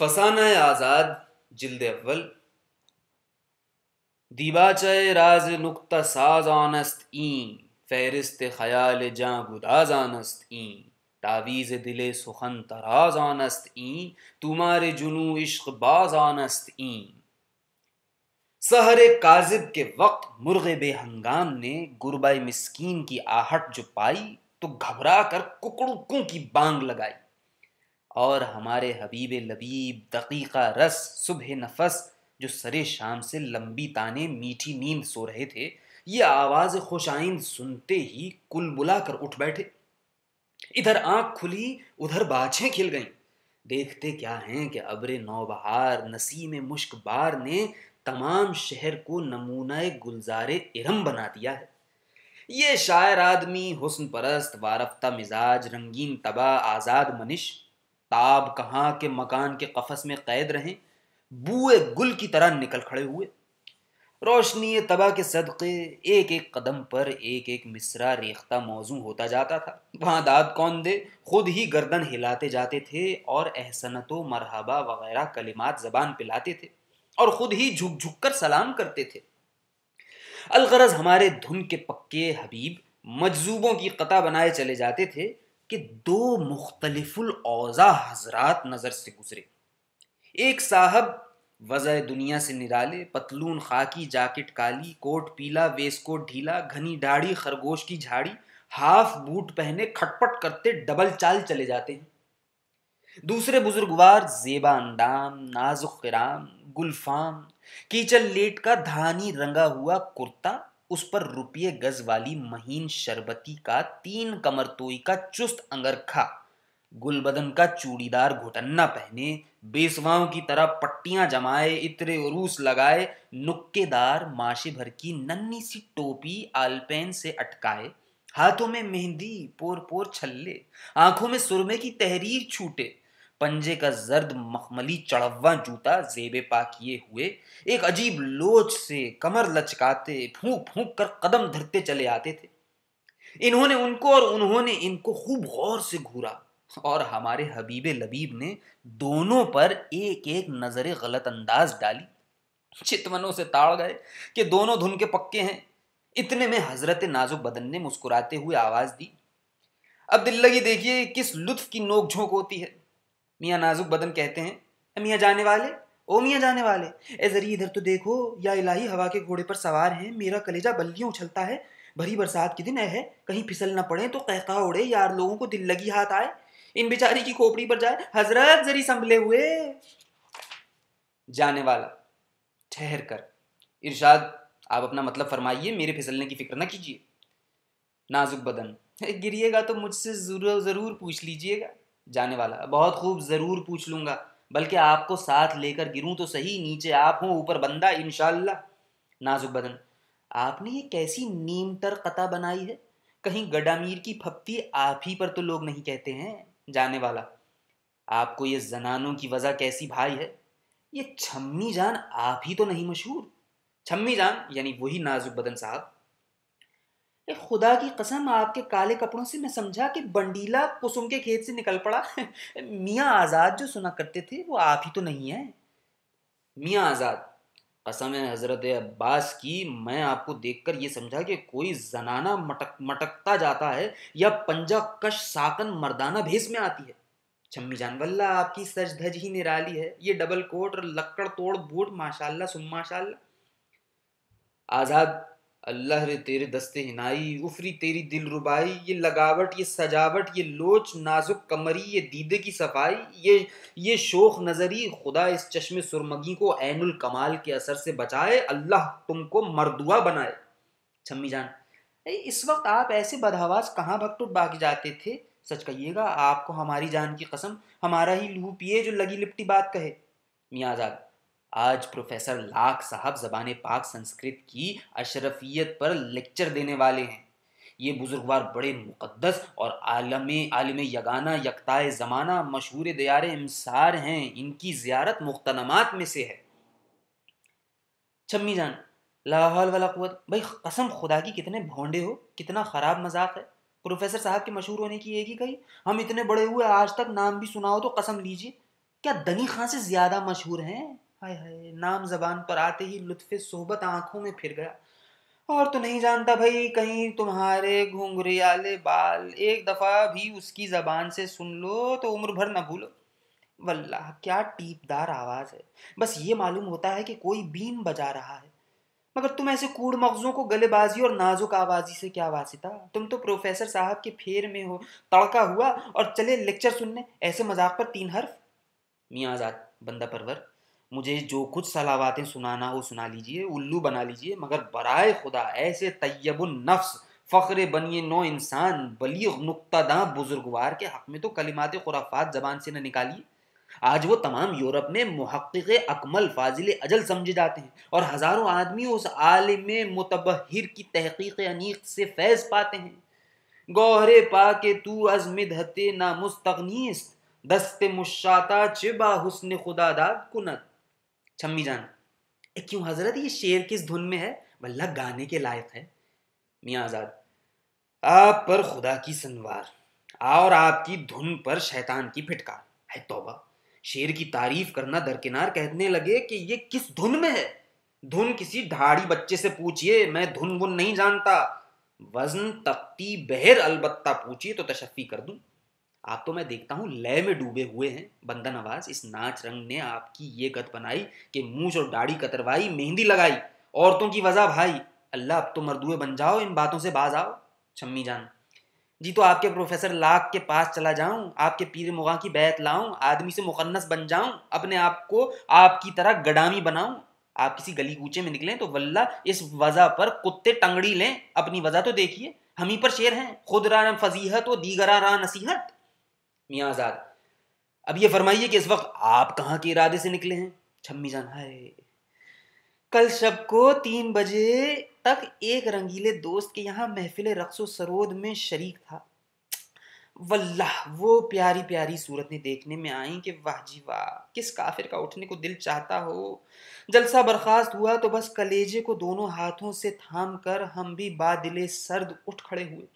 फसाना आज़ाद जिल्द अव्वल दीबाचय राज नुक्ता साज आनस्त ई फहरिस्त ख्याल जाँ गुदाज आनस्त ई तावीज़ दिले सुखन तराज आनस्त ई तुम्हारे जुनू इश्क बाज आनस्त ई सहर काजिब के वक्त मुर्गे बेहंगाम ने गुरबाई मिस्कीन की आहट जो पाई तो घबरा कर कुकड़ुकों की बांग लगाई और हमारे हबीब लबीब दकीका रस सुबह नफस जो सरे शाम से लंबी ताने मीठी नींद सो रहे थे ये आवाज़ खुश सुनते ही कुल बुला कर उठ बैठे इधर आँख खुली उधर बाछें खिल गईं देखते क्या हैं कि अब्र नौबहार नसीम मुश्क बार ने तमाम शहर को नमूना गुलजार इरम बना दिया है ये शायर आदमी हुस्न परस्त वारफ्ता मिजाज रंगीन तबाह आज़ाद मनिश ताब कहाँ के मकान के कफस में कैद रहें बुए गुल की तरह निकल खड़े हुए रोशनी तबाह के सदक़े एक एक कदम पर एक एक मिसरा रेख्ता मौजू होता जाता था वहाँ दाद कौन दे खुद ही गर्दन हिलाते जाते थे और एहसनतो मरहबा वगैरह कलिमात जबान पे लाते थे और ख़ुद ही झुक झुक कर सलाम करते थे अलगरज हमारे धुन के पक्के हबीब मजजूबों की कता बनाए चले जाते थे कि दो औज़ा हजरात नज़र से गुजरे एक साहब वज़ह दुनिया से निराले पतलून खाकी जैकेट काली कोट पीला वेस्टकोट ढीला घनी दाढ़ी खरगोश की झाड़ी हाफ बूट पहने खटपट करते डबल चाल चले जाते हैं दूसरे बुजुर्गवार जेबा अंदाम नाजुक किराम गुलफाम कीचल लेट का धानी रंगा हुआ कुर्ता उस पर रुपये गज वाली महीन शरबती का तीन कमरतोई का चुस्त अंगरखा गुलबदन का चूड़ीदार घुटन्ना पहने बेसवाओं की तरह पट्टियां जमाए इतरे उरूस लगाए नुक्केदार माशे भर की नन्ही सी टोपी आलपेन से अटकाए हाथों में मेहंदी पोर पोर छल्ले आंखों में सुरमे की तहरीर छूटे पंजे का जर्द मखमली चढ़वा जूता जेबे पा किए हुए एक अजीब लोच से कमर लचकाते फूक फूक कर कदम धरते चले आते थे इन्होंने उनको और उन्होंने इनको खूब गौर से घूरा और हमारे हबीब लबीब ने दोनों पर एक एक नज़र गलत अंदाज डाली चितवनों से ताड़ गए कि दोनों धुन के पक्के हैं इतने में हजरत नाजुक बदन ने मुस्कुराते हुए आवाज़ दी अब दिल्लगी देखिए किस लुत्फ की नोकझोंक होती है मियाँ नाजुक बदन कहते हैं मियाँ जाने वाले ओ मियाँ जाने वाले ए जरी इधर तो देखो या इलाही हवा के घोड़े पर सवार हैं मेरा कलेजा बल्लियों उछलता है भरी बरसात के दिन है कहीं फिसल ना पड़े तो कहका उड़े यार लोगों को दिल लगी हाथ आए इन बेचारी की खोपड़ी पर जाए हजरत जरी संभले हुए जाने वाला ठहर कर इरशाद आप अपना मतलब फरमाइए मेरे फिसलने की फिक्र ना कीजिए नाजुक बदन गिरिएगा तो मुझसे ज़रूर ज़रूर पूछ लीजिएगा जाने वाला बहुत खूब ज़रूर पूछ लूँगा बल्कि आपको साथ लेकर गिरूँ तो सही नीचे आप हों ऊपर बंदा इन नाजुक बदन आपने ये कैसी नीम तर कता बनाई है कहीं गडामीर की फप्ती आप ही पर तो लोग नहीं कहते हैं जाने वाला आपको ये जनानों की वजह कैसी भाई है ये छम्मी जान आप ही तो नहीं मशहूर छम्मी जान यानी वही नाजुक बदन साहब खुदा की कसम आपके काले कपड़ों से मैं समझा कि बंडीला कुसुम के खेत से निकल पड़ा मियाँ आज़ाद जो सुना करते थे वो आप ही तो नहीं हैं मियाँ आज़ाद कसम है हज़रत अब्बास की मैं आपको देखकर ये समझा कि कोई जनाना मटक मटकता जाता है या पंजा कश साकन मर्दाना भेस में आती है छम्मी जान वल्ला आपकी सच धज ही निराली है ये डबल कोट और लक्कड़ तोड़ बूट माशाल्लाह सुम माशाल्लाह आज़ाद अल्लाह रे तेरे दस्ते हिनाई उफरी तेरी दिल रुबाई ये लगावट ये सजावट ये लोच नाजुक कमरी ये दीदे की सफाई ये ये शोख नज़री खुदा इस चश्मे सुरमगी को ऐनुल कमाल के असर से बचाए अल्लाह तुमको मरदुआ बनाए छम्मी जान इस वक्त आप ऐसे बदहवास कहाँ भगटुट बाग जाते थे सच कहिएगा आपको हमारी जान की कसम हमारा ही लू पिए जो लगी लिपटी बात कहे मियाँ आज़ाद आज प्रोफेसर लाख साहब जबान पाक संस्कृत की अशरफियत पर लेक्चर देने वाले हैं ये बुजुर्गवार बड़े मुकद्दस और आलम आलम यगाना यकताए ज़माना मशहूर दयार इमसार हैं इनकी ज़्यारत मुख्तनमात में से है छम्मी जान लाहौल वाला कुत भाई कसम खुदा की कितने भोंडे हो कितना ख़राब मजाक है प्रोफेसर साहब के मशहूर होने की एक ही कही हम इतने बड़े हुए आज तक नाम भी सुना हो तो कसम लीजिए क्या दनी खां से ज़्यादा मशहूर हैं हाय हाय नाम जबान पर आते ही लुत्फ सोहबत आंखों में फिर गया और तो नहीं जानता भाई कहीं तुम्हारे घुंघरियाले बाल एक दफ़ा भी उसकी ज़बान से सुन लो तो उम्र भर ना भूलो वल्लाह क्या टीपदार आवाज़ है बस ये मालूम होता है कि कोई बीन बजा रहा है मगर तुम ऐसे कूड़ मगजों को गलेबाजी और नाजुक आवाजी से क्या वासिता तुम तो प्रोफेसर साहब के फेर में हो तड़का हुआ और चले लेक्चर सुनने ऐसे मजाक पर तीन हर्फ मियाँ आज़ाद बंदा परवर मुझे जो कुछ सलावातें सुनाना हो सुना लीजिए उल्लू बना लीजिए मगर बराए खुदा ऐसे तयबुल नफ्स फ़ख्र बनिए नौ इंसान बली नुकता बुजुर्गवार के हक़ में तो कलिमात खुराफात ज़बान से न निकालिए आज वो तमाम यूरोप में महक़ अकमल फाजिल अजल समझे जाते हैं और हज़ारों आदमी उस आलिम मुतबहर की तहकीक अनीक से फैज़ पाते हैं गोहरे पा के तू अजमिद हते नामुस्तनीस्त दस्त मुशाता चिबा हुसन खुदादाद कुनत छम्मी जान ए क्यों हजरत ये शेर किस धुन में है वल्ला गाने के लायक है मियाँ आज़ाद आप पर खुदा की सनवार और आपकी धुन पर शैतान की फिटकार है तोबा शेर की तारीफ करना दरकिनार कहने लगे कि ये किस धुन में है धुन किसी ढाड़ी बच्चे से पूछिए मैं धुन वुन नहीं जानता वजन तख्ती बहर अलबत्ता पूछिए तो तशफ़ी कर दूं आप तो मैं देखता हूँ लय में डूबे हुए हैं बंदा नवाज इस नाच रंग ने आपकी ये गत बनाई कि मूछ और दाढ़ी कतरवाई मेहंदी लगाई औरतों की वजह भाई अल्लाह अब तो मरदुए बन जाओ इन बातों से बाज आओ छम्मी जान जी तो आपके प्रोफेसर लाख के पास चला जाऊं आपके पीर मुगा की बैत लाऊं आदमी से मुखन्नस बन जाऊं अपने आप को आपकी तरह गडामी बनाऊं आप किसी गली कूचे में निकलें तो वल्ला इस वजह पर कुत्ते टंगड़ी लें अपनी वजह तो देखिए हम ही पर शेर हैं खुद रान फजीहत व दीगरा रा नसीहत मियाँ आज़ाद अब ये फरमाइए कि इस वक्त आप कहाँ के इरादे से निकले हैं छम्मी जान हाय कल शब को तीन बजे तक एक रंगीले दोस्त के यहाँ महफिल रक्स सरोद में शरीक था वल्लाह वो प्यारी प्यारी सूरतें देखने में आई कि वाह जी वाह किस काफिर का उठने को दिल चाहता हो जलसा बर्खास्त हुआ तो बस कलेजे को दोनों हाथों से थाम कर हम भी बादले सर्द उठ खड़े हुए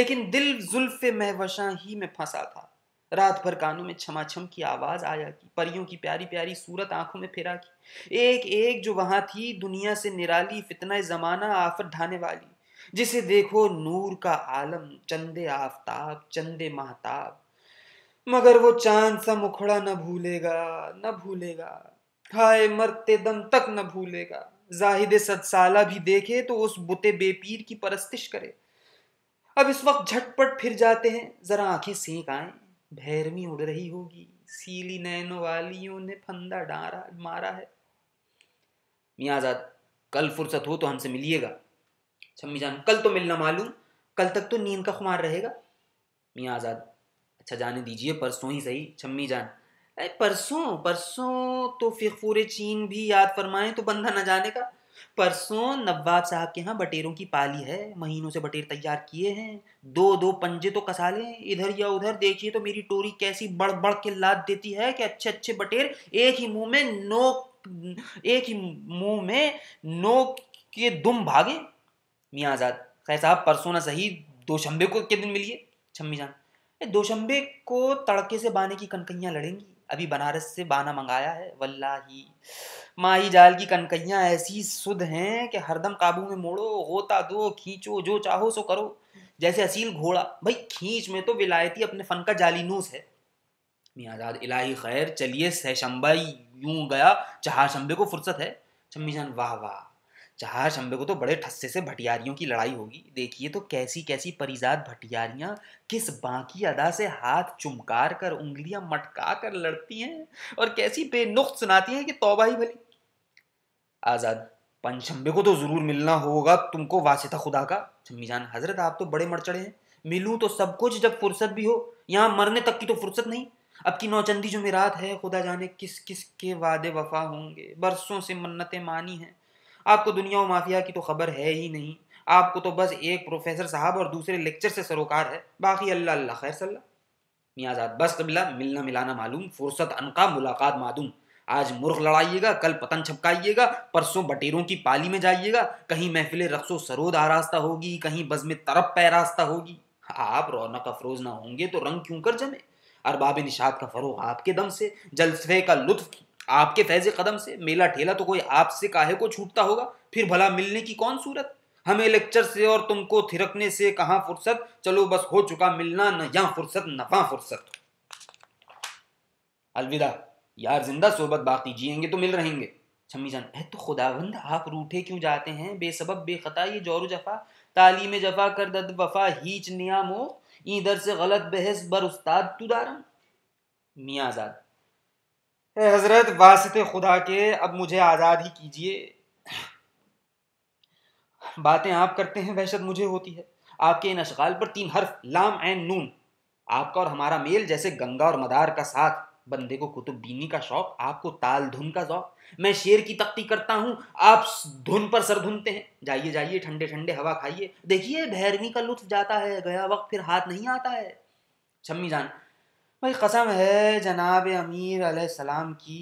लेकिन दिल जुल्फ महवशा ही में फंसा था रात भर कानों में छमाछम की आवाज आया की परियों की प्यारी प्यारी सूरत आंखों में फिरा की एक एक जो वहां थी दुनिया से निराली फितना जमाना आफत ढाने वाली जिसे देखो नूर का आलम चंदे आफताब चंदे महताब मगर वो चांद सा मुखड़ा न भूलेगा न भूलेगा हाय मरते दम तक न भूलेगा जाहिद सदसाला भी देखे तो उस बुते बेपीर की परस्तिश करे अब इस वक्त झटपट फिर जाते हैं जरा आंखें सेक आए भैरवी उड़ रही होगी सीली नैनो वालियों ने फंदा डारा मारा है मियाँ आज़ाद कल फुर्सत हो तो हमसे मिलिएगा छम्मी जान कल तो मिलना मालूम कल तक तो नींद का खुमार रहेगा मियाँ आज़ाद अच्छा जाने दीजिए परसों ही सही छम्मी जान अरे परसों परसों तो पूरे चीन भी याद फरमाएं तो बंधा न जाने का परसों नवाब साहब के यहाँ बटेरों की पाली है महीनों से बटेर तैयार किए हैं दो दो पंजे तो कसा लें इधर या उधर देखिए तो मेरी टोरी कैसी बढ़ बढ़ के लाद देती है कि अच्छे अच्छे बटेर एक ही मुंह में नो एक ही मुंह में नो के दुम भागे मियाँ आज़ाद खैर साहब परसों ना सही दोशंबे को के दिन मिलिए छम्मी जान दोशंबे को तड़के से बाने की कनकैया लड़ेंगी अभी बनारस से बाना मंगाया है वल्लाही माही जाल की कनकैयाँ ऐसी सुध हैं कि हरदम काबू में मोड़ो होता दो खींचो जो चाहो सो करो जैसे असील घोड़ा भाई खींच में तो विलायती अपने फ़न का जालीनूस है मियाजाद इलाही खैर चलिए सहशंबा यूं गया चहाशंबे को फुर्सत है शम्मी जान वाह वाह चार शंबे को तो बड़े ठस्से से भटियारियों की लड़ाई होगी देखिए तो कैसी कैसी परिजात भटियारियाँ किस बाकी अदा से हाथ चुमकार कर उंगलियां मटका कर लड़ती हैं और कैसी बेनुख्त सुनाती हैं कि तौबा ही भली आज़ाद पंचम्बे को तो ज़रूर मिलना होगा तुमको वासिता खुदा का छम्मी जान हजरत आप तो बड़े मरचड़े चढ़े हैं मिलूँ तो सब कुछ जब फुर्सत भी हो यहाँ मरने तक की तो फुर्सत नहीं अब की नौचंदी जुमेरात है खुदा जाने किस किस के वादे वफा होंगे बरसों से मन्नतें मानी हैं आपको दुनिया माफिया की तो खबर है ही नहीं आपको तो बस एक प्रोफेसर साहब और दूसरे लेक्चर से सरोकार है बाकी अल्लाह अल्लाह खैर सल्ला मियाजाद बस कबिला मिलना मिलाना मालूम फुर्सत अनका मुलाकात मालूम आज मुर्ख लड़ाइएगा कल पतन छपकाइएगा परसों बटेरों की पाली में जाइएगा कहीं महफिल रक्सो सरोद आरास्ता होगी कहीं बज़ में तरफ पैरास्ता होगी आप रौनक अफरोज ना होंगे तो रंग क्यों कर जमे अरबाब निषाद का फ़रोग आपके दम से जलसे का लुत्फ आपके फैज कदम से मेला ठेला तो कोई आपसे काहे को छूटता होगा फिर भला मिलने की कौन सूरत हमें लेक्चर से और तुमको थिरकने से कहा फुर्सत चलो बस हो चुका मिलना न या फुर्सत नफा फुर्सत अलविदा यार जिंदा सोबत बाकी जियेंगे तो मिल रहेंगे छम्मी जान है तो खुदाबंद आप रूठे क्यों जाते हैं बेसबब बेखता ये जोर जफा तालीम जफा कर दद वफा हीच नियामो इधर से गलत बहस बर उस्ताद तुदारम मियाजाद हजरत वास्ते खुदा के अब मुझे आज़ाद ही कीजिए बातें आप करते हैं वहशत मुझे होती है आपके इन अशगाल पर तीन हर्फ लाम एन नून आपका और हमारा मेल जैसे गंगा और मदार का साथ बंदे को कुतुब बीनी का शौक आपको ताल धुन का शौक मैं शेर की तख्ती करता हूँ आप धुन पर सर धुनते हैं जाइए जाइए ठंडे ठंडे हवा खाइए देखिए भैरवी का लुत्फ जाता है गया वक्त फिर हाथ नहीं आता है छम्मी जान भाई कसम है जनाब अमीर सलाम की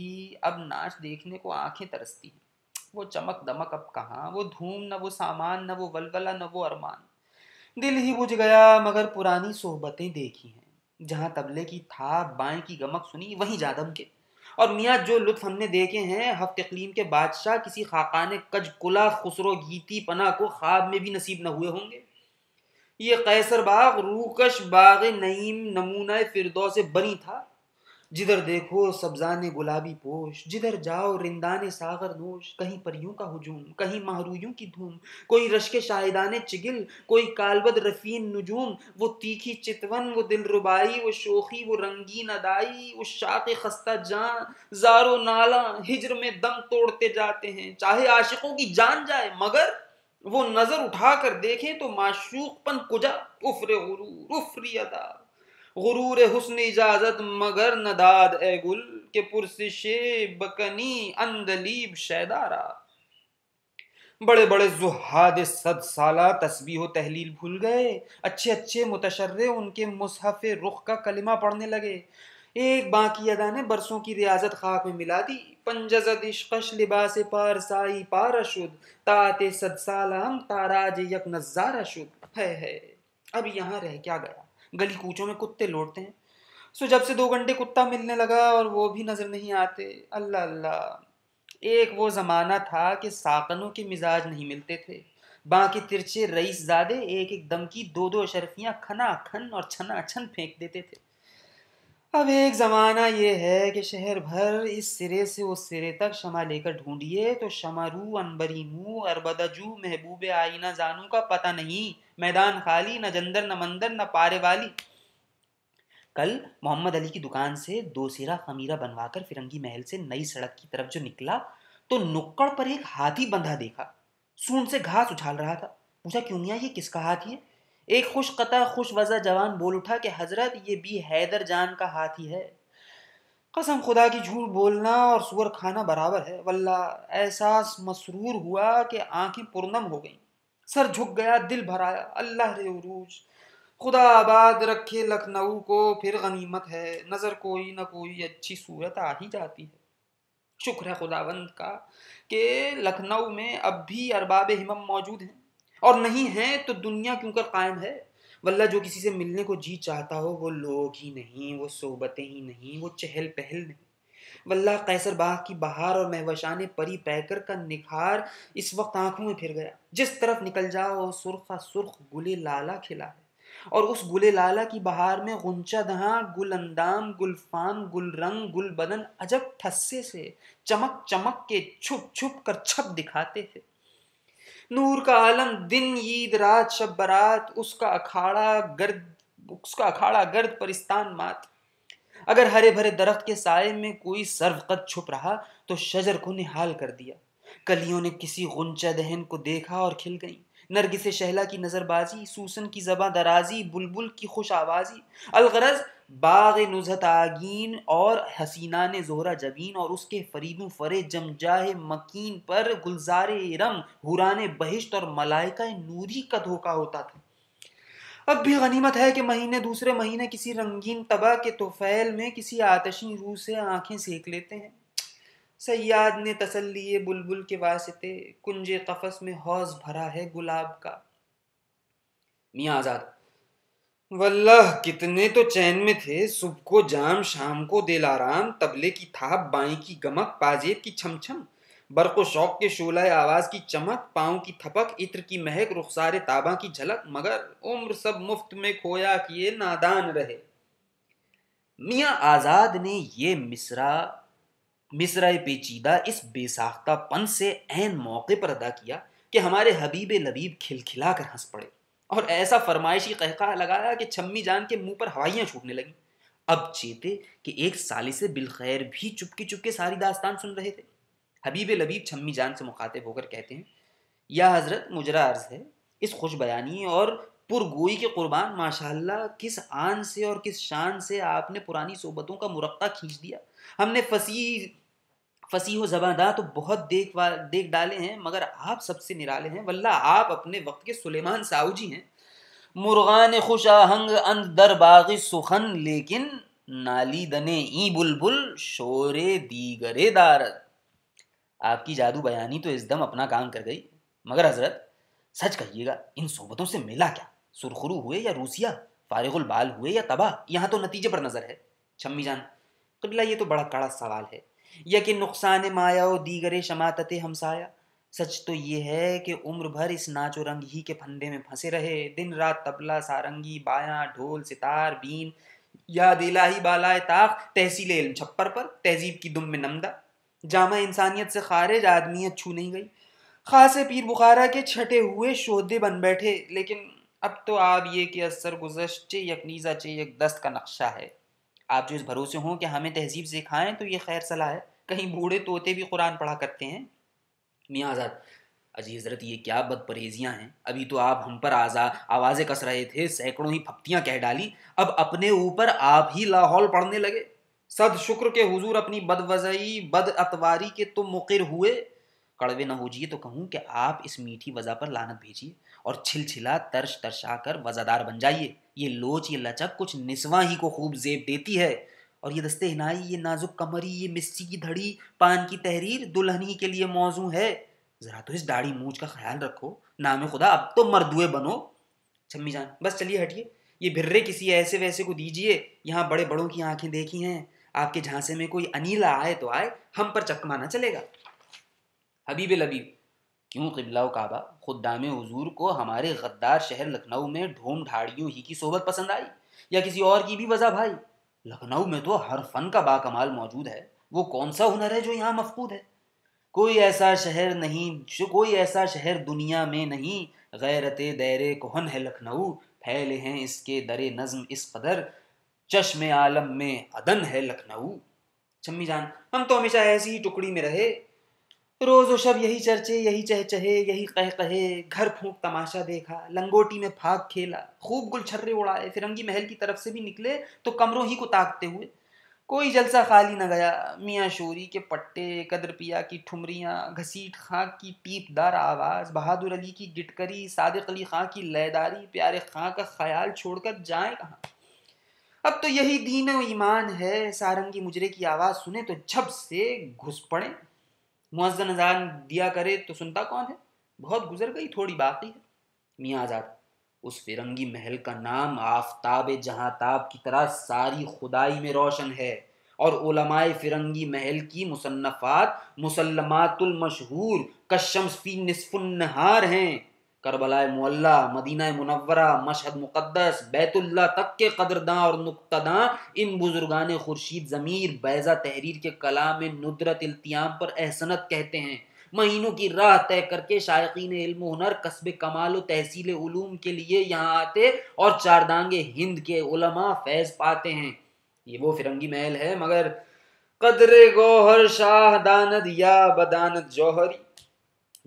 अब नाच देखने को आंखें तरसती हैं वो चमक दमक अब कहाँ वो धूम न वो सामान न वो वलवला न वो अरमान दिल ही बुझ गया मगर पुरानी सोहबतें देखी हैं जहाँ तबले की था बाएं की गमक सुनी वहीं जादम के और मियाँ जो लुत्फ हमने देखे हैं हफ्त तकलीम के बादशाह किसी खाकान कज कुला खुसरो गीती पना को ख्वाब में भी नसीब न हुए होंगे ये कैसर बाग रूकश बाग नईम नमूना फिरदौ से बनी था जिधर देखो सब्जान गुलाबी पोश जिधर जाओ रिंदान सागर नोश कहीं परियों का हुजूम कहीं महरूयों की धूम कोई रश्क शाहिदान चिगिल कोई कालबद रफ़ीन नजूम वो तीखी चितवन वो दिल रुबाई वो शोखी वो रंगीन अदाई वो शाख खस्ता जान जारो नाला हिजर में दम तोड़ते जाते हैं चाहे आशिकों की जान जाए मगर वो नजर उठा कर देखें तो माशूकपन कुजा उफरे गुरूर उफरी अदा गुरूर हुस्न इजाजत मगर नदाद ए गुल के पुरसिशे बकनी अंदलीब शैदारा बड़े बड़े जुहाद सद साला तस्वीर तहलील भूल गए अच्छे अच्छे मुतशर्रे उनके मुसहफ रुख का कलिमा पढ़ने लगे एक बाकी अदा ने बरसों की रियाजत खाक में मिला दी पंजजद इश्कश लिबास पारसाई है अब यहाँ रह क्या गया गली कूचों में कुत्ते लौटते हैं जब से दो घंटे कुत्ता मिलने लगा और वो भी नज़र नहीं आते अल्लाह अल्लाह एक वो ज़माना था कि साकनों के मिजाज नहीं मिलते थे बाकी तिरछे रईस ज़ादे एक एक दमकी की दो दो शर्फिया खना खन और छना छन फेंक देते थे अब एक ज़माना ये है कि शहर भर इस सिरे से उस सिरे तक शमा लेकर ढूंढिए तो शमारू अनबरीमू अरबदजू महबूब आईना जानू का पता नहीं मैदान खाली न जंदर न मंदर न पारे वाली कल मोहम्मद अली की दुकान से दो सिरा खमीरा बनवाकर फिरंगी महल से नई सड़क की तरफ जो निकला तो नुक्कड़ पर एक हाथी बंधा देखा सून से घास उछाल रहा था पूछा क्यों नहीं ये किसका हाथी है एक खुश कता खुश वज़ा जवान बोल उठा कि हज़रत ये बी हैदर जान का हाथ ही है कसम खुदा की झूठ बोलना और सुअर खाना बराबर है वल्ला एहसास मसरूर हुआ कि आंखें पुरनम हो गईं सर झुक गया दिल भराया अल्लाह रे उरूज खुदा आबाद रखे लखनऊ को फिर गनीमत है नज़र कोई ना कोई अच्छी सूरत आ ही जाती है शुक्र है खुदावंद का कि लखनऊ में अब भी अरबाब हिमम मौजूद हैं और नहीं है तो दुनिया क्यों कर कायम है वल्ला जो किसी से मिलने को जी चाहता हो वो लोग ही नहीं वो सोबतें ही नहीं वो चहल पहल नहीं वल्ला कैसर बाग की बहार और महवशान परी पैकर का निखार इस वक्त आंखों में फिर गया जिस तरफ निकल जाओ सुरखा सुर्ख गुले लाला खिला है और उस गुले लाला की बहार में गुंचा दहा गुल अंदाम गुल रंग गुल बदन अजब ठस्से से चमक चमक के छुप छुप कर छप दिखाते थे नूर का आलम दिन ईद रात शब बरात उसका अखाड़ा गर्द उसका अखाड़ा गर्द परिस्तान मात अगर हरे भरे दरख्त के साय में कोई सर्वकद छुप रहा तो शजर को निहाल कर दिया कलियों ने किसी गुंचा दहन को देखा और खिल गई नरगिस शहला की नज़रबाजी सूसन की ज़बाँ दराजी बुलबुल की खुश आवाज़ी अलगरज बाग नुजत आगीन और हसीना ने जोहरा जबीन और उसके फरीदों फरे जमजाह मकीन पर गुलजार रम हुरान बहिश्त और मलाइका नूरी का धोखा होता था अब भी गनीमत है कि महीने दूसरे महीने किसी रंगीन तबाह के तोफैल में किसी आतशी रूह से आंखें सेक लेते हैं सयाद ने तसल्ली बुलबुल के वास्ते कुंजे कफस में हौज भरा है गुलाब का मियाँ आजाद वल्लाह कितने तो चैन में थे सुबह को जाम शाम को दिलाराम तबले की थाप बाई की गमक पाजेब की छमछम बरको शौक के शोला आवाज की चमक पाँव की थपक इत्र की महक रुखसारे ताबा की झलक मगर उम्र सब मुफ्त में खोया किए नादान रहे मियाँ आज़ाद ने ये मिसरा मिसरा पेचीदा इस बेसाख्ता पन से ऐन मौके पर अदा किया कि हमारे हबीब लबीब खिलखिला कर हंस पड़े और ऐसा फरमाइशी कहका लगाया कि छम्मी जान के मुंह पर हवाइयाँ छूटने लगी अब चेते कि एक साली से बिलखैर भी चुपके चुपके सारी दास्तान सुन रहे थे हबीब लबीब छम्मी जान से मुखातिब होकर कहते हैं यह हज़रत मुजरा अर्ज है इस खुश बयानी और पुरगोई के कुर्बान माशा किस आन से और किस शान से आपने पुरानी सोबतों का मुरक्का खींच दिया हमने फसी फंसी हो जबादा तो बहुत देख देख डाले हैं मगर आप सबसे निराले हैं वल्ला आप अपने वक्त के सुलेमान साहू जी हैं मुर्गान खुश आहंग अंदर दर सुखन लेकिन नाली दने ई बुलबुल शोरे दीगरे दार आपकी जादू बयानी तो इस दम अपना काम कर गई मगर हजरत सच कहिएगा इन सोबतों से मिला क्या सुरखरू हुए या रूसिया फारिगुल बाल हुए या तबाह यहाँ तो नतीजे पर नजर है छम्मी जान कबला ये तो बड़ा कड़ा सवाल है या कि नुकसान माया और दीगरे शमातते हमसाया सच तो ये है कि उम्र भर इस नाचो रंग ही के फंदे में फंसे रहे दिन रात तबला सारंगी बाया ढोल सितार बीन या दिला ही बालाए ताक तहसील इल्म छप्पर पर तहजीब की दुम में नमदा जामा इंसानियत से खारिज आदमियत छू नहीं गई खासे पीर बुखारा के छटे हुए शोधे बन बैठे लेकिन अब तो आप ये कि असर गुजश्चे यकनीज़ा चे यक दस्त का नक्शा है आप जो इस भरोसे हों कि हमें तहजीब सिखाएं तो ये खैर सलाह है कहीं बूढ़े तोते भी कुरान पढ़ा करते हैं मियाँ आज़ाद अजी हजरत ये क्या बदपरहेजियाँ हैं अभी तो आप हम पर आजा आवाज़ें कस रहे थे सैकड़ों ही फप्तियाँ कह डाली अब अपने ऊपर आप ही लाहौल पढ़ने लगे सद शुक्र के हुजूर अपनी बदवजई बद अतवारी के तुम मुकर हुए कड़वे ना हो जिए तो कहूँ कि आप इस मीठी वजह पर लानत भेजिए और छिलछिला तर्श तर्शा कर वज़ादार बन जाइए ये लोच ये लचक कुछ निस्वा ही को खूब जेब देती है और ये दस्ते हिनाई ये नाजुक कमरी ये मिस्सी की धड़ी पान की तहरीर दुल्हनी के लिए मौजू है ज़रा तो इस दाढ़ी मूझ का ख्याल रखो नाम खुदा अब तो मरदुए बनो छम्मी जान बस चलिए हटिए ये भिर्रे किसी ऐसे वैसे को दीजिए यहाँ बड़े बड़ों की आंखें देखी हैं आपके झांसे में कोई अनिला आए तो आए हम पर चकमाना चलेगा हबीब लबीब क्यों किबला काबा खुदाम हजूर को हमारे गद्दार शहर लखनऊ में ढोम ढाड़ियों ही की सोहबत पसंद आई या किसी और की भी वजह भाई लखनऊ में तो हर फन का बाकमाल मौजूद है वो कौन सा हुनर है जो यहाँ मफकूद है कोई ऐसा शहर नहीं जो कोई ऐसा शहर दुनिया में नहीं गैरत दैर कोहन है लखनऊ फैले हैं इसके दर नज़म इस कदर चश्म आलम में अदन है लखनऊ छम्मी जान हम तो हमेशा ऐसी ही टुकड़ी में रहे रोज़ शब यही चर्चे यही चह चहे यही कह कहे घर फूंक तमाशा देखा लंगोटी में फाग खेला खूब गुलछर्रे उड़ाए फिरंगी महल की तरफ से भी निकले तो कमरों ही को ताकते हुए कोई जलसा खाली न गया मियाँ शोरी के पट्टे कदर पिया की ठुमरियाँ घसीट खां की टीपदार आवाज़ बहादुर अली की गिटकरी सादिक अली खां की लयदारी प्यारे खां का ख्याल छोड़कर जाए कहाँ अब तो यही दीन ईमान है सारंगी मुजरे की आवाज़ सुने तो झब से घुस पड़े मुआजन अजान दिया करे तो सुनता कौन है बहुत गुजर गई थोड़ी बाकी है मियाँ आज़ाद उस फिरंगी महल का नाम आफताब जहाँ ताब की तरह सारी खुदाई में रोशन है और ओलमाए फिरंगी महल की मुसन्फ़ात मुसलमातुल मशहूर कशम्स फी हैं करबला मोल्ला मदीना मुनवरा मशहद मुक़दस बैतुल्ला तक के कदरदा और नुकतदा इन बुजुर्गान खुर्शीद ज़मीर बैज़ा तहरीर के कलाम नुदरत इल्तियाम पर एहसनत कहते हैं महीनों की राह तय करके शायकीन इल्म हुनर कस्ब कमाल तहसील उलूम के लिए यहाँ आते और चारदांगे हिंद के उलमा फैज़ पाते हैं ये वो फिरंगी महल है मगर कदर गोहर शाह दानद या बदानत जौहरी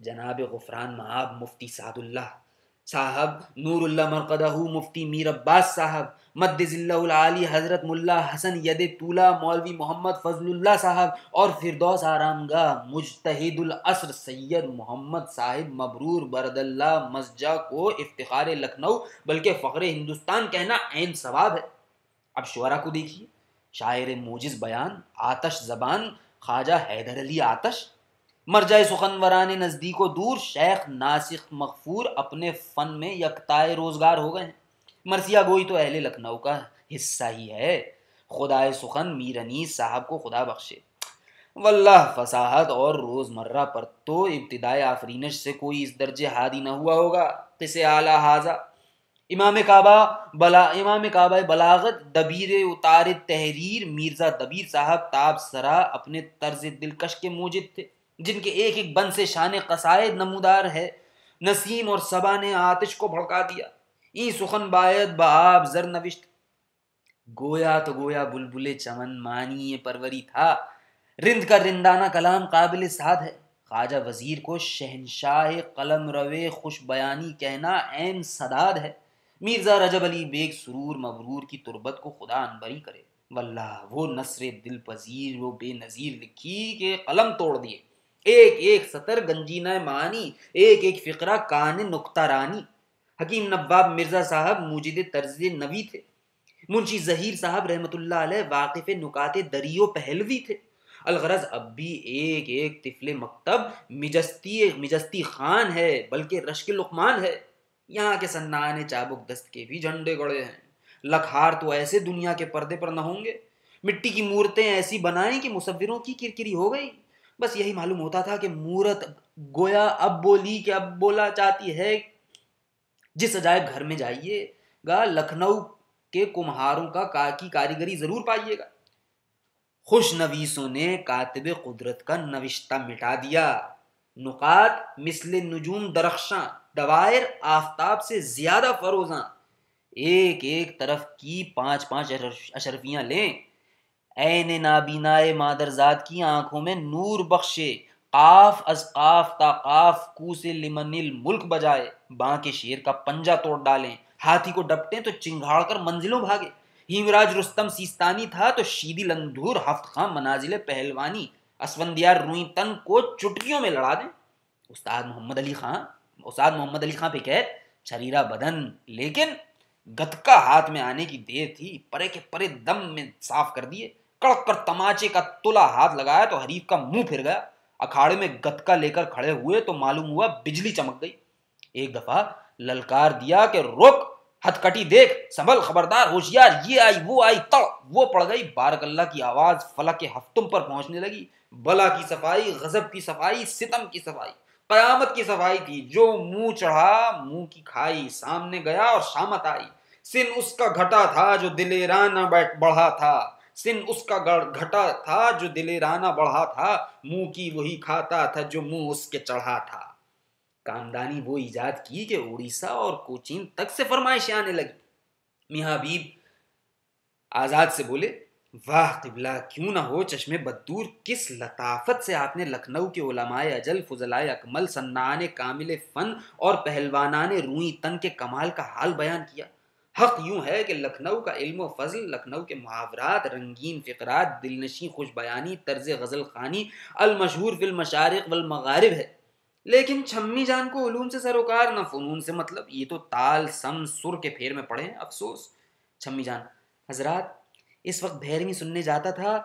जनाब गुफरान महाब मुफ्ती सादुल्ला साहब नूरुल्ला मरकदहू मुफ्ती मीर अब्बास साहब आली हज़रत मुल्ला हसन यद तूला मौलवी मोहम्मद फजलुल्ला साहब और फिरदौस आरामगा मुजतहिदुल असर सैयद मोहम्मद साहिब मबरूर बरदल्ला मस्जा को इफ्तार लखनऊ बल्कि फ़ख्र हिंदुस्तान कहना ऐन सवाब है अब शुरा को देखिए शायर मोजिज़ बयान आतश जबान ख्वाजा हैदर अली आतश मरजाए सुखनवरान नज़दीक व दूर शेख नासिक मकफूर अपने फ़न में यकताए रोज़गार हो गए हैं मरसिया गोई तो अहले लखनऊ का हिस्सा ही है खुदाए सुखन मीर अनीस साहब को खुदा बख्शे वल्लाह फसाहत और रोज़मर्रा पर तो इब्तदाई आफरीनश से कोई इस दर्जे हादी ना हुआ होगा किसे आला हाजा इमाम काबा बला इमाम काबा बलागत दबीर उतार तहरीर मिर्ज़ा दबीर साहब ताब सरा अपने तर्ज दिलकश के मूजिद थे जिनके एक एक बन से शान कसायद नमूदार है नसीम और सबा ने आतिश को भड़का दिया ई सुखन बायद बहाब जर नविश्त गोया तो गोया बुलबुल चमन मानिए परवरी था रिंद का रिंदाना कलाम काबिल साध है ख्वाजा वजीर को शहनशाह कलम रवे खुश बयानी कहना एम सदाद है मिर्ज़ा रजब अली बेग सुरूर मबरूर की तुरबत को खुदा अनबरी करे वल्लाह वो नसर दिल पजीर वो बेनज़ीर लिखी के कलम तोड़ दिए एक एक सतर गंजीना मानी एक एक फ़िक्रा कान नुकता रानी हकीम नब्बाब मिर्ज़ा साहब मुजिद तर्ज नबी थे मुंशी जहीर साहब रहमत वाकिफ़ नुकात दरियो पहलवी थे अलगरज अब भी एक एक तिफले मकतब मिजस्ती मिजस्ती खान है बल्कि रश्क लुकमान है यहाँ के सन्नान चाबुक दस्त के भी झंडे गड़े हैं लखार तो ऐसे दुनिया के पर्दे पर न होंगे मिट्टी की मूर्तें ऐसी बनाएं कि मुसविरों की किरकिरी हो गई बस यही मालूम होता था कि मूरत गोया अब बोली कि अब बोला चाहती है जिस अजायब घर में जाइएगा लखनऊ के कुम्हारों का, का की कारीगरी ज़रूर पाइएगा खुश नवीसों ने कातब कुदरत का नविश्ता मिटा दिया नुकात मिसल नजूम दरख्शा दवायर आफ्ताब से ज़्यादा फरोजा एक एक तरफ की पांच पांच अशरफियां लें ऐन नाबीनाए मादरजात की आंखों में नूर बख्शे काफ अज काफ ता काफ कूसे लिमनिल मुल्क बजाए बाँ के शेर का पंजा तोड़ डालें हाथी को डपटे तो चिंगाड़ कर मंजिलों भागे हिमराज रुस्तम सीस्तानी था तो शीदी लंधूर हफ्त खां मनाजिल पहलवानी असवंदियार रुई तन को चुटकियों में लड़ा दें उस्ताद मोहम्मद अली खां उस्ताद मोहम्मद अली खां पे कैद शरीरा बदन लेकिन गतका हाथ में आने की देर थी परे के परे दम में साफ कर दिए कड़क कर तमाचे का तुला हाथ लगाया तो हरीफ का मुंह फिर गया अखाड़े में गतका लेकर खड़े हुए तो मालूम हुआ बिजली चमक गई एक दफा ललकार दिया कि रुक हथकटी देख संभल खबरदार होशियार ये आई वो आई तड़ वो पड़ गई बारकल्ला की आवाज फलक के हफ्तों पर पहुंचने लगी बला की सफाई गजब की सफाई सितम की सफाई कयामत की सफाई थी जो मुंह चढ़ा मुंह की खाई सामने गया और शामत आई सिन उसका घटा था जो दिलेराना बैठ बढ़ा था सिन उसका घटा था जो दिलेराना बढ़ा था मुंह की वही खाता था जो मुंह उसके चढ़ा था कामदानी वो ईजाद की कि उड़ीसा और कोचीन तक से फरमाइश आने लगी मियाबीब आज़ाद से बोले वाह किबला क्यों ना हो चश्मे बदूर किस लताफत से आपने लखनऊ के उलमाए अजल फजलाए अकमल सन्नान कामिल फ़न और पहलवानान रूई तन के कमाल का हाल बयान किया हक यूँ है कि लखनऊ का इल्म फ़ज़ल लखनऊ के मुहावरात रंगीन फ़िकरात दिलनशी खुश बयानी तर्ज गज़ल खानी अलमशहूर फिल्मशारक वलमगारब है लेकिन छम्मी जान को उलूम से सरोकार ना फ़नून से मतलब ये तो ताल सम सुर के फेर में पड़े हैं अफसोस छम्मी जान हजरात इस वक्त भैरवी सुनने जाता था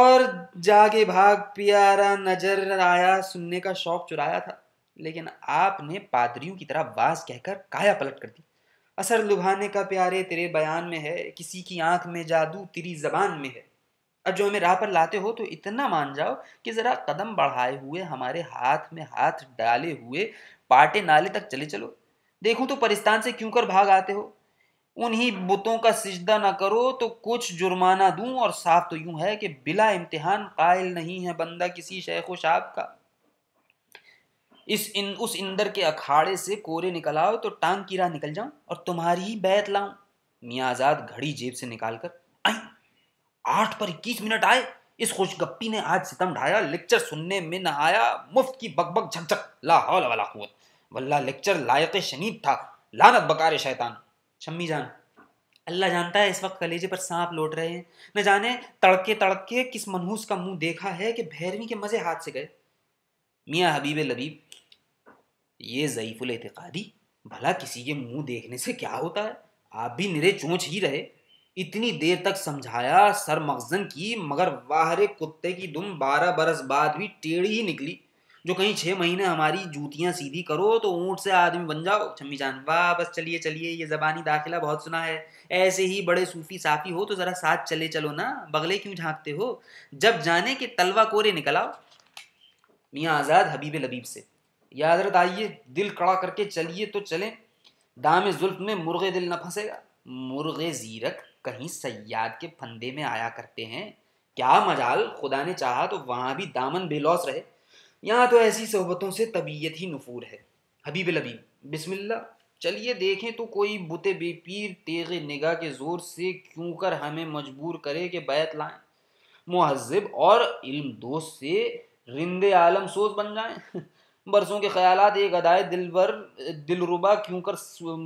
और जागे भाग प्यारा नजर आया सुनने का शौक चुराया था लेकिन आपने पादरियों की तरह वास कहकर काया पलट कर दी असर लुभाने का प्यारे तेरे बयान में है किसी की आंख में जादू तेरी जबान में है अब जो हमें राह पर लाते हो तो इतना मान जाओ कि ज़रा कदम बढ़ाए हुए हमारे हाथ में हाथ डाले हुए पाटे नाले तक चले चलो देखो तो परिस्तान से क्यों कर भाग आते हो उन्हीं बुतों का सिजदा ना करो तो कुछ जुर्माना दूं और साफ तो यूं है कि बिला इम्तिहान कायल नहीं है बंदा किसी शेख व शाब का इस इन उस इंदर के अखाड़े से कोरे निकल आओ तो टांग की राह निकल जाऊं और तुम्हारी ही बैत लाऊं मियाँ आज़ाद घड़ी जेब से निकाल कर आई आठ पर इक्कीस मिनट आए इस खुशगप्पी ने आज सितम ढाया लेक्चर सुनने में न आया मुफ्त की बकबक झकझक ला हौल वाला कुत वल्ला लेक्चर लायक शनीद था लानत बकार शैतान शम्मी जान अल्लाह जानता है इस वक्त कलेजे पर सांप लौट रहे हैं न जाने तड़के तड़के किस मनहूस का मुंह देखा है कि भैरवी के मजे हाथ से गए मियाँ हबीब लबीब ये ज़यीफ़ुल एतकादी भला किसी के मुंह देखने से क्या होता है आप भी निरे चोंच ही रहे इतनी देर तक समझाया सर मखजन की मगर वाहरे कुत्ते की दुम बारह बरस बाद भी टेढ़ी ही निकली जो कहीं छः महीने हमारी जूतियाँ सीधी करो तो ऊँट से आदमी बन जाओ छम्मी जान वाह बस चलिए चलिए ये ज़बानी दाखिला बहुत सुना है ऐसे ही बड़े सूफी साफी हो तो ज़रा साथ चले चलो ना बगले क्यों झांकते हो जब जाने के तलवा कोरे निकलाओ मियाँ आज़ाद हबीब लबीब से या हजरत आइए दिल कड़ा करके चलिए तो चले दाम जुल्फ में मुर्गे दिल न फंसेगा मुर्गे जीरक कहीं सयाद के फंदे में आया करते हैं क्या मजाल खुदा ने चाहा तो वहाँ भी दामन बेलौस रहे यहाँ तो ऐसी सोहबतों से तबीयत ही नफूर है हबीब लबीब बिस्मिल्ला चलिए देखें तो कोई बुते बेपीर तेग निगाह के ज़ोर से क्यों कर हमें मजबूर करे कि बैत लाएं महजब और इल्म दोस्त से रिंदे आलम सोच बन जाएं बरसों के ख्याल एक अदाए दिलबर दिलरुबा क्यों कर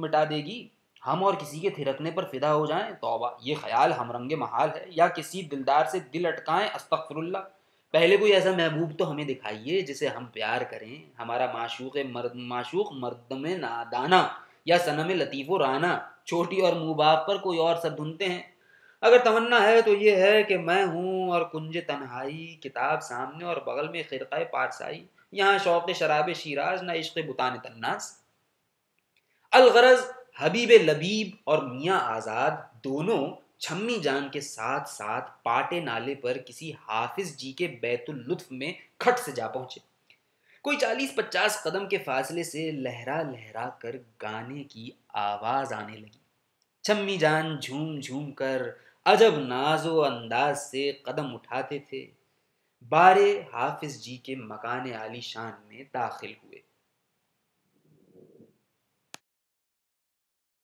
मिटा देगी हम और किसी के थिरकने पर फिदा हो जाएं तोबा ये ख्याल हम महाल है या किसी दिलदार से दिल अटकाएं अस्तफरुल्ला पहले कोई ऐसा महबूब तो हमें दिखाइए जिसे हम प्यार करें हमारा माशूक मर्द माशूक मर्द में नादाना या सनम लतीफ़ो राना छोटी और मुँह पर कोई और सब ढूंढते हैं अगर तमन्ना है तो ये है कि मैं हूँ और कुंज तन्हाई किताब सामने और बगल में ख़िरक़ पारसाई यहाँ शौक़ शराब शराज ना इश्क बुतान तन्नास अलगरज हबीब लबीब और मियाँ आज़ाद दोनों छम्मी जान के साथ साथ पाटे नाले पर किसी हाफिज जी के बैतुल लुत्फ में खट से जा पहुंचे कोई चालीस पचास कदम के फासले से लहरा लहरा कर गाने की आवाज आने लगी छम्मी जान झूम झूम कर अजब नाजो अंदाज से कदम उठाते थे बारे हाफिज जी के मकान आलीशान में दाखिल हुए